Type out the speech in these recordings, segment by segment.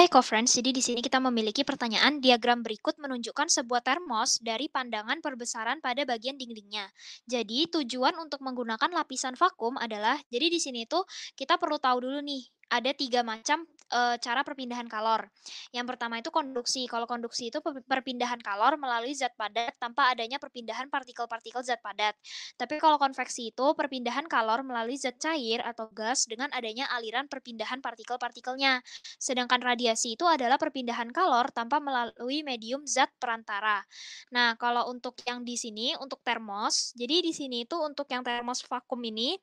Hai co-friends, jadi di sini kita memiliki pertanyaan. Diagram berikut menunjukkan sebuah termos dari pandangan perbesaran pada bagian dindingnya. Jadi tujuan untuk menggunakan lapisan vakum adalah, jadi di sini itu kita perlu tahu dulu nih, ada tiga macam e, cara perpindahan kalor. Yang pertama itu konduksi. Kalau konduksi itu perpindahan kalor melalui zat padat tanpa adanya perpindahan partikel-partikel zat padat. Tapi kalau konveksi itu perpindahan kalor melalui zat cair atau gas dengan adanya aliran perpindahan partikel-partikelnya. Sedangkan radiasi itu adalah perpindahan kalor tanpa melalui medium zat perantara. Nah, kalau untuk yang di sini untuk termos, jadi di sini itu untuk yang termos vakum ini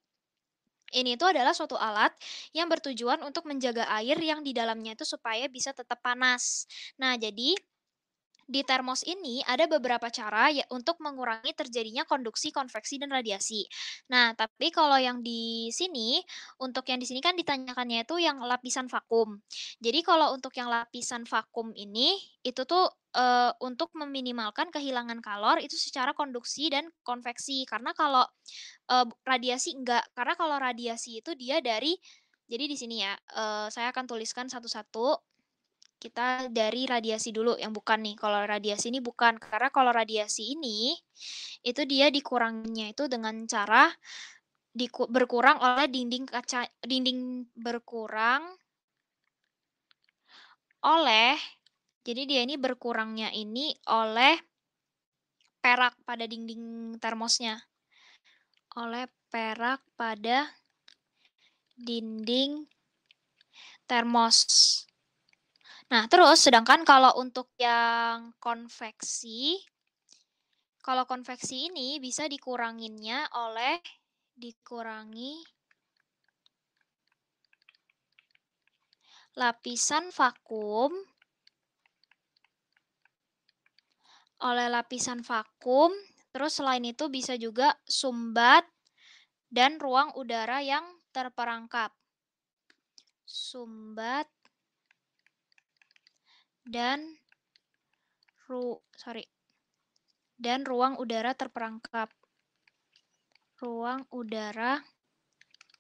ini itu adalah suatu alat yang bertujuan untuk menjaga air yang di dalamnya itu supaya bisa tetap panas. Nah, jadi di termos ini ada beberapa cara ya untuk mengurangi terjadinya konduksi, konveksi dan radiasi. Nah, tapi kalau yang di sini untuk yang di sini kan ditanyakannya itu yang lapisan vakum. Jadi kalau untuk yang lapisan vakum ini itu tuh e, untuk meminimalkan kehilangan kalor itu secara konduksi dan konveksi karena kalau e, radiasi enggak karena kalau radiasi itu dia dari jadi di sini ya, uh, saya akan tuliskan satu-satu kita dari radiasi dulu yang bukan nih. Kalau radiasi ini bukan karena kalau radiasi ini itu dia dikurangnya itu dengan cara di, berkurang oleh dinding kaca dinding berkurang oleh jadi dia ini berkurangnya ini oleh perak pada dinding termosnya. Oleh perak pada dinding termos. Nah, terus sedangkan kalau untuk yang konveksi, kalau konveksi ini bisa dikuranginnya oleh dikurangi lapisan vakum oleh lapisan vakum, terus selain itu bisa juga sumbat dan ruang udara yang terperangkap. Sumbat dan ru sorry dan ruang udara terperangkap ruang udara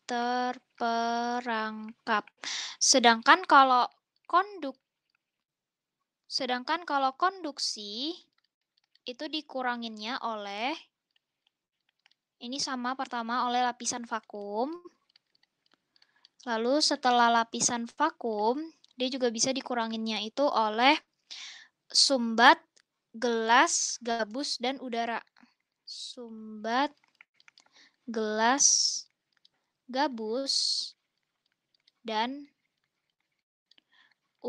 terperangkap sedangkan kalau konduk sedangkan kalau konduksi itu dikuranginnya oleh ini sama pertama oleh lapisan vakum. Lalu setelah lapisan vakum dia juga bisa dikuranginnya itu oleh sumbat, gelas, gabus, dan udara. Sumbat, gelas, gabus, dan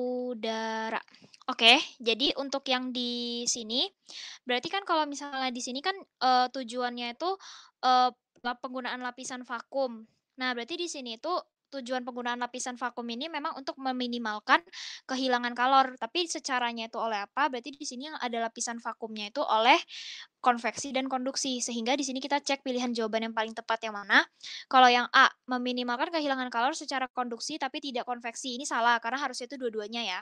udara. Oke, jadi untuk yang di sini, berarti kan kalau misalnya di sini kan e, tujuannya itu e, penggunaan lapisan vakum. Nah, berarti di sini itu tujuan penggunaan lapisan vakum ini memang untuk meminimalkan kehilangan kalor. Tapi secaranya itu oleh apa? Berarti di sini yang ada lapisan vakumnya itu oleh konveksi dan konduksi. Sehingga di sini kita cek pilihan jawaban yang paling tepat yang mana. Kalau yang A, meminimalkan kehilangan kalor secara konduksi tapi tidak konveksi. Ini salah karena harusnya itu dua-duanya ya.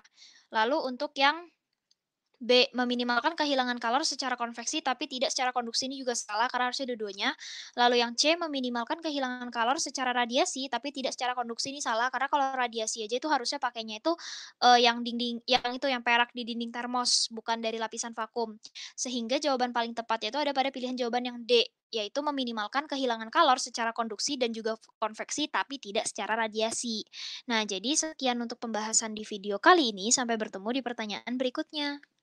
Lalu untuk yang B. Meminimalkan kehilangan kalor secara konveksi tapi tidak secara konduksi ini juga salah karena harusnya dua-duanya. Lalu yang C. Meminimalkan kehilangan kalor secara radiasi tapi tidak secara konduksi ini salah karena kalau radiasi aja itu harusnya pakainya itu uh, yang dinding yang itu yang perak di dinding termos bukan dari lapisan vakum. Sehingga jawaban paling tepat yaitu ada pada pilihan jawaban yang D yaitu meminimalkan kehilangan kalor secara konduksi dan juga konveksi tapi tidak secara radiasi. Nah, jadi sekian untuk pembahasan di video kali ini. Sampai bertemu di pertanyaan berikutnya.